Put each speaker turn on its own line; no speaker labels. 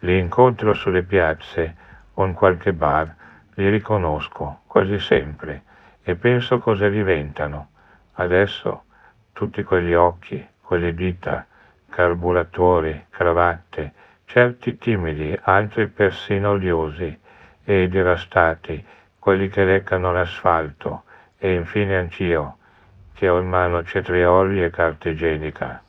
li incontro sulle piazze o in qualche bar, li riconosco quasi sempre e penso cosa diventano. Adesso tutti quegli occhi, quelle dita, carburatori, cravatte, certi timidi, altri persino odiosi e devastati, quelli che leccano l'asfalto, e infine anch'io, che ho in mano cetrioli e carta igienica.